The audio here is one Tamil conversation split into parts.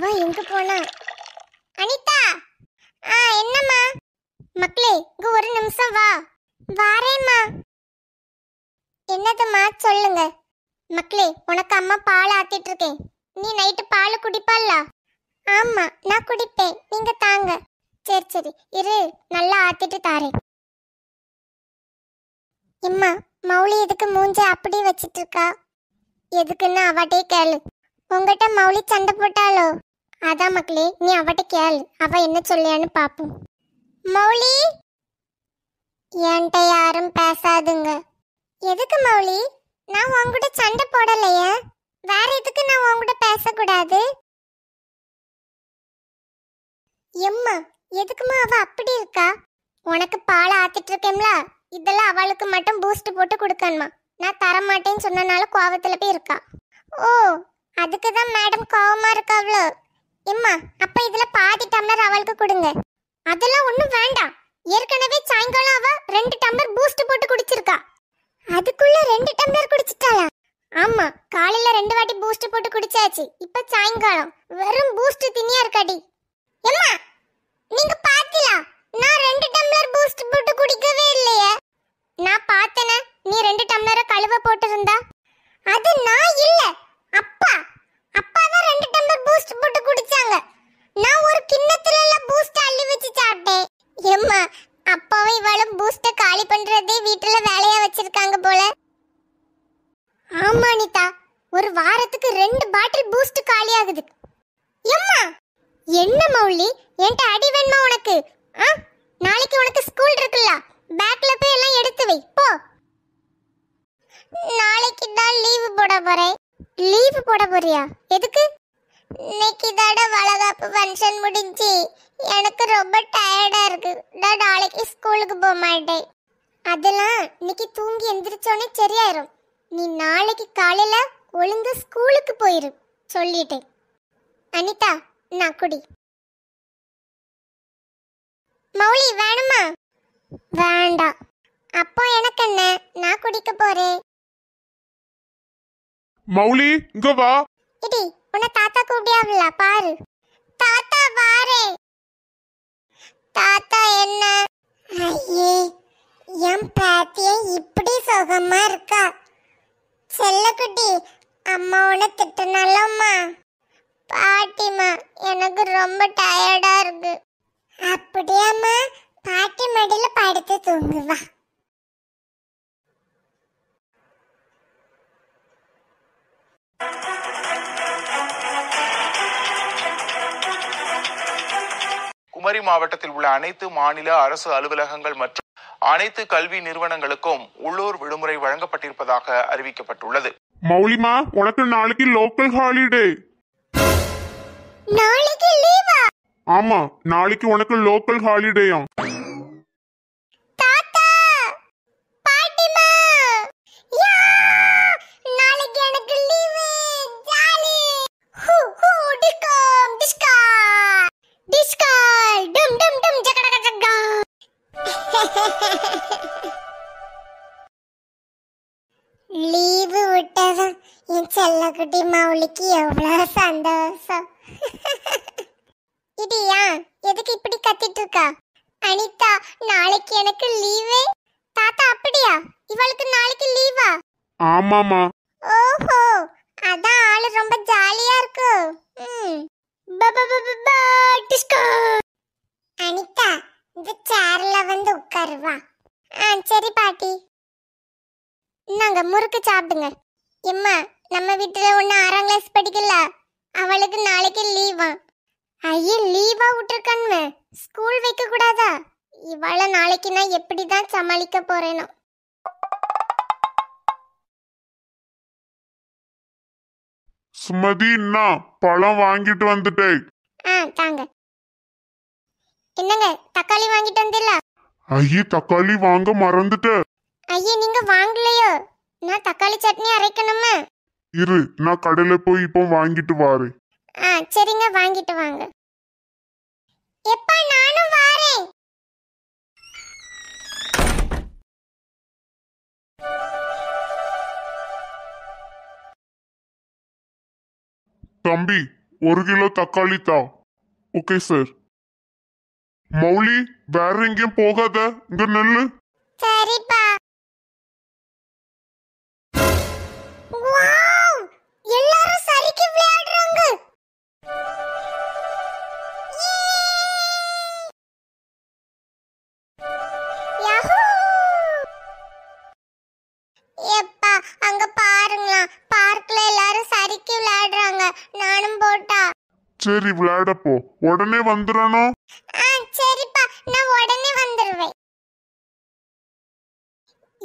இவ எங்க போனா அனிதா ஆ என்னம்மா மக்களே இங்க ஒரு நிமிஷம் வா வாரேம்மா என்னதும்மா சொல்லுங்க மக்களே உனக்கு அம்மா பால் ஆத்திட்டு இருக்கேன் நீ நைட்டு பால் குடிப்பாளா ஆமா நான் குடிப்பேன் நீங்க தாங்க சரி சரி இரு நல்லா ஆத்திட்டு தாரேன் எம்மா மௌலி எதுக்கு மூஞ்ச அப்படி வச்சிட்டு இருக்கா எதுக்குன்னு அவட்டே கேளு உங்ககிட்ட மௌலி சண்டை போட்டாலோ அதான் மக்களே நீ அவட்ட கேள் அவ என்ன சொல்லியான்னு பாப்போம் மௌலி என்கிட்ட யாரும் பேசாதுங்க எதுக்கு மௌலி நான் உங்ககிட்ட சண்டை போடலையே வேற எதுக்கு நான் உங்ககிட்ட பேசக்கூடாது எம்மா எதுக்குமா அவ அப்படி இருக்கா உனக்கு பால் ஆத்திட்டு இருக்கேம்ல இதெல்லாம் அவளுக்கு மட்டும் பூஸ்ட் போட்டு கொடுக்கணுமா நான் தர மாட்டேன்னு சொன்னனால கோவத்துல போய் இருக்கா ஓ அதுக்கு தான் மேடம் கோவமா அவ்வளோ எம்மா அப்ப இதுல பாதி டம்ளர் அவளுக்கு கொடுங்க அதெல்லாம் ஒண்ணும் வேண்டாம் ஏற்கனவே சாயங்காலம் அவ ரெண்டு டம்ளர் பூஸ்ட் போட்டு குடிச்சிருக்கா அதுக்குள்ள ரெண்டு டம்ளர் குடிச்சிட்டாளா ஆமா காலையில ரெண்டு வாட்டி பூஸ்ட் போட்டு குடிச்சாச்சு இப்ப சாயங்காலம் வெறும் பூஸ்ட் தினியா இருக்காடி எம்மா நீங்க பாத்தீங்களா நான் ரெண்டு டம்ளர் பூஸ்ட் போட்டு குடிக்கவே இல்லையே நான் பார்த்தேனே நீ ரெண்டு டம்ளரை கழுவ போட்டிருந்தா அது நான் இல்ல அப்பா குடிச்சாங்க நான் ஒரு கிண்ணத்துல எல்லாம் பூஸ்ட் அள்ளி வச்சு சாப்பிட்டேன் எம்மா அப்பாவும் இவளும் பூஸ்ட காலி பண்றதே வீட்டுல வேலையா வச்சிருக்காங்க போல ஆமா அனிதா ஒரு வாரத்துக்கு ரெண்டு பாட்டில் பூஸ்ட் காலி ஆகுது எம்மா என்ன மௌலி என்கிட்ட அடி வேணுமா உனக்கு ஆ நாளைக்கு உனக்கு ஸ்கூல் இருக்குல்ல பேக்ல போய் எல்லாம் எடுத்து வை போ நாளைக்கு தான் லீவு போட போறேன் லீவு போட போறியா எதுக்கு இன்னைக்கு தாட வளகாப்பு ஃபங்க்ஷன் முடிஞ்சு எனக்கு ரொம்ப டயர்டா இருக்கு நான் நாளைக்கு ஸ்கூலுக்கு போக மாட்டேன் அதெல்லாம் இன்னைக்கு தூங்கி எந்திரிச்சோன்னே சரியாயிரும் நீ நாளைக்கு காலையில ஒழுங்கு ஸ்கூலுக்கு போயிரு சொல்லிட்டேன் அனிதா நான் குடி மௌலி வேணுமா வேண்டாம் அப்போ எனக்கு என்ன நான் குடிக்க போறேன் மௌலி இங்க வா இடி உன்னை தாத்தா கூப்பிடியாவில்ல பாரு தாத்தா பாரு தாத்தா என்ன ஐயே என் பாத்திய இப்படி சுகமா இருக்கா செல்லக்குட்டி அம்மா உன்னை திட்டினாலம்மா பாட்டிம்மா எனக்கு ரொம்ப டயர்டா இருக்கு அப்படியாம்மா பாட்டி மடியில படுத்து தூங்குவா குமரி மாவட்டத்தில் உள்ள அனைத்து மாநில அரசு அலுவலகங்கள் மற்றும் அனைத்து கல்வி நிறுவனங்களுக்கும் உள்ளூர் விடுமுறை வழங்கப்பட்டிருப்பதாக அறிவிக்கப்பட்டுள்ளது மௌலிமா உனக்கு நாளைக்கு லோக்கல் ஹாலிடே ஆமா நாளைக்கு உனக்கு லோக்கல் ஹாலிடேயா எனக்கு எவ்வளோ சந்தோஷம் இது எதுக்கு இப்படி கத்திட்டு இருக்கா அனிதா நாளைக்கு எனக்கு லீவே தாத்தா அப்படியா இவளுக்கு நாளைக்கு லீவா ஆமாமா ஓஹோ அதான் ஆளு ரொம்ப ஜாலியா இருக்கு அனிதா இந்த சேர்ல வந்து உட்காருவா ஆ சரி பாட்டி நாங்க முறுக்கு சாப்பிடுங்க எம்மா நம்ம வீட்டில் ஒன்று ஆறாம் கிளாஸ் படிக்கல அவளுக்கு நாளைக்கு லீவா ஐயே லீவா விட்டுருக்கான்ம ஸ்கூல் வைக்க கூடாதா இவளை நாளைக்கு நான் எப்படி தான் சமாளிக்க போறேனோ சுமதி என்ன பழம் வாங்கிட்டு வந்துட்டேன் ஆ தாங்க என்னங்க தக்காளி வாங்கிட்டு வந்தில்ல ஐயே தக்காளி வாங்க மறந்துட்டேன் ஐயே நீங்க வாங்கலையோ நான் தக்காளி சட்னி அரைக்கணுமா இரு நான் கடையில போய் இப்போ வாங்கிட்டு வாரு சரிங்க வாங்கிட்டு வாங்க நானும் வாரேன் தம்பி ஒரு கிலோ தக்காளி தா ஓகே சார் மௌலி வேற எங்கேயும் போகாத இங்க நெல்லு சரி சரி விளையாடப்போ உடனே வந்துடணும் ஆ சரிப்பா நான் உடனே வந்துருவேன்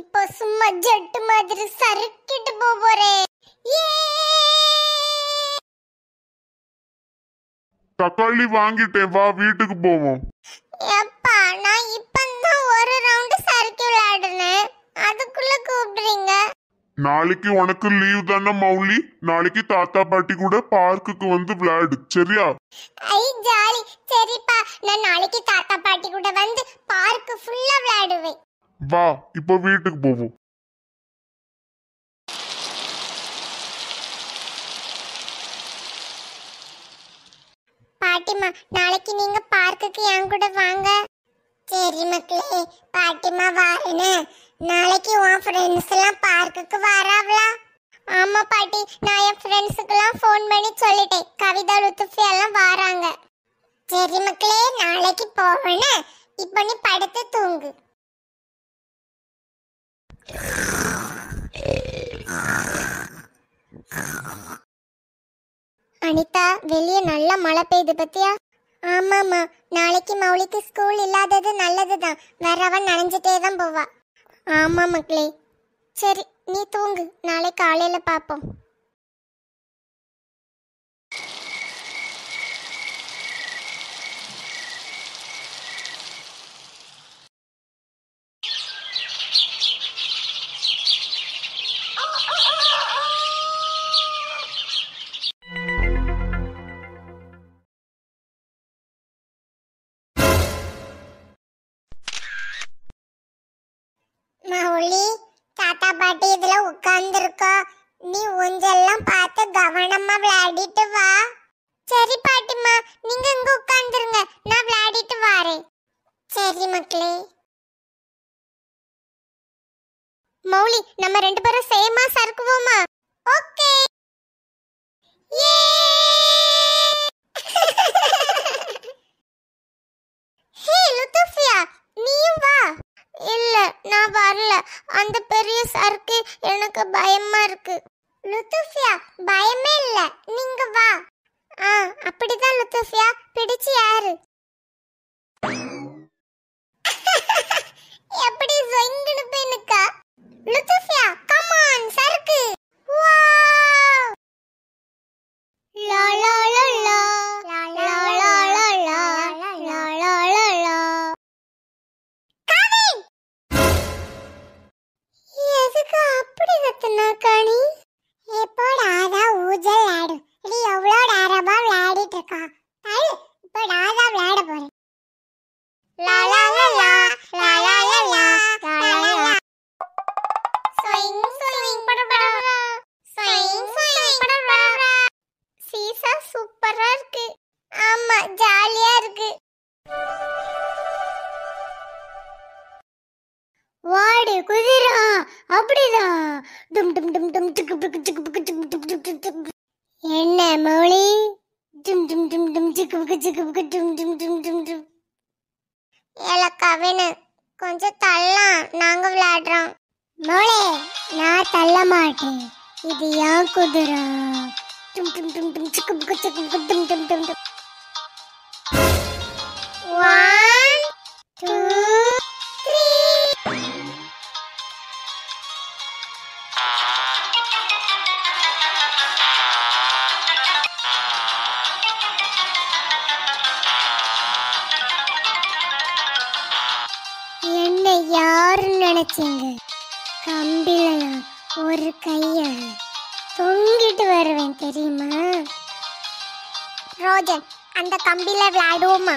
இப்போ சும்மா ஜெட்டு மாதிரி சறுக்கிட்டு போறேன் தக்காளி வாங்கிட்டேன் வா வீட்டுக்கு போவோம் எப்பா நான் இப்பந்தான் ஒரு ரவுண்டு சறுக்கி விளையாடுனேன் அதுக்குள்ள கூப்பிடுறீங்க நாளைக்கு உனக்கு லீவ் தானே மௌலி நாளைக்கு தாத்தா பாட்டி கூட பார்க்குக்கு வந்து விளையாடு சரியா ஐ ஜாலி சரிப்பா நான் நாளைக்கு தாத்தா பாட்டி கூட வந்து பார்க் ஃபுல்லா விளையாடுவேன் வா இப்போ வீட்டுக்கு போவோம் பாட்டிமா நாளைக்கு நீங்க பார்க்குக்கு என் கூட வாங்க சரி மக்களே பாட்டிமா வாரேன்னு நாளைக்கு உன் ஃப்ரெண்ட்ஸ் எல்லாம் பார்க்குக்கு வராவளா ஆமா பாட்டி நான் என் ஃப்ரெண்ட்ஸுக்கெல்லாம் ஃபோன் பண்ணி சொல்லிட்டேன் கவிதா லுத்துஃபி எல்லாம் வராங்க சரி மக்களே நாளைக்கு போவேன் இப்போ நீ படுத்து தூங்கு அனிதா வெளியே நல்ல மழை பெய்யுது பத்தியா ஆமாம்மா நாளைக்கு மௌலிக்கு ஸ்கூல் இல்லாதது நல்லது தான் அவன் நனைஞ்சிட்டே தான் போவா ஆமாம் மக்களே சரி நீ தூங்கு நாளை காலையில் பார்ப்போம் அந்த பெரிய சருக்கு எனக்கு பயமா இருக்கு லுத்துஃபியா பயமே இல்ல நீங்க வா ஆ அப்படிதான் லுத்துஃபியா பிடிச்சு யாரு எப்படி இப்போ நான் தான் விளையாட போறேன் சீசா சூப்பரா இருக்கு ஆமா ஜாலியா இருக்கு வாடு குதிரா அப்படிதான் டும் டும் டும் டும் என்ன மௌலி டும் டும் டும் டும் ஜிக்கு புக்கு ஜிக்கு டும் டும் டும் டும் டும் ஏல கொஞ்சம் தள்ளலாம் நாங்க விளையாடுறோம் மோளே நான் தள்ள மாட்டேன் இது ஏன் குதிரை டும் டும் டும் டும் ஜிக்கு புக்கு ஜிக்கு புக்கு டும் டும் டும் டும் வருவேன் தெரியுமா ரோஜன் அந்த கம்பில விளையாடுவோமா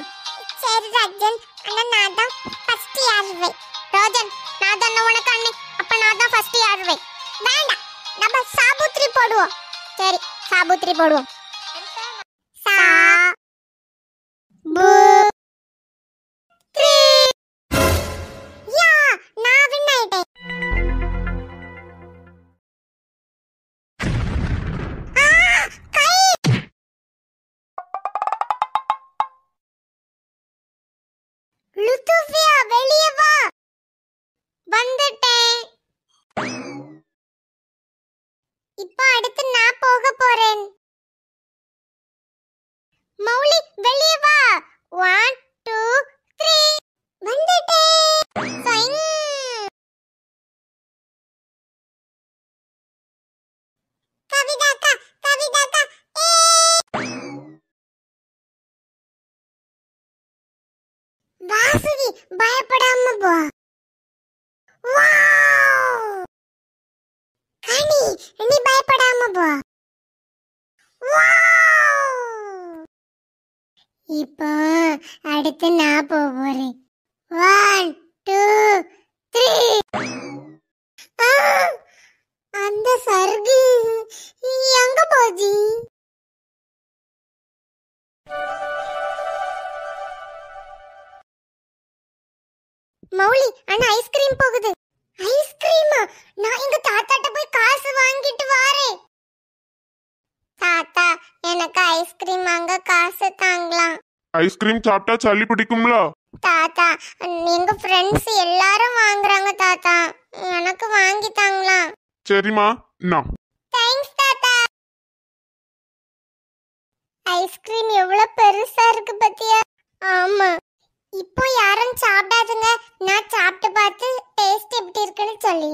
சரி ரஜன் ஆனா நான் தான் ஃபர்ஸ்ட் ஆடுவேன் ரோஜன் நான் தான் உனக்கு அண்ணே அப்ப நான் தான் ஃபர்ஸ்ட் ஆடுவேன் வேண்டாம் நம்ம சாபுத்திரி போடுவோம் சரி சாபுத்திரி போடுவோம் எடுத்து நான் போக போறேன் ஒன் டூ த்ரீ அந்த சருகு எங்க போச்சு மௌலி அண்ணா ஐஸ்கிரீம் போகுது ஐஸ்கிரீம் நான் எங்க கிட்ட போய் காசு வாங்கிட்டு வாரேன் தாத்தா எனக்கு ஐஸ்கிரீம் வாங்க காசு தாங்கலாம் ஐஸ்கிரீம் சாப்பிட்டா சளி பிடிக்கும்ல தாத்தா எங்க ஃப்ரெண்ட்ஸ் எல்லாரும் வாங்குறாங்க தாத்தா எனக்கு வாங்கி தாங்களா சரிம்மா நா தேங்க்ஸ் தாத்தா ஐஸ்கிரீம் எவ்வளவு பெருசா இருக்கு பத்தியா ஆமா இப்போ யாரும் சாப்பிடாதுங்க நான் சாப்பிட்டு பார்த்து டேஸ்ட் எப்படி இருக்குன்னு சொல்லி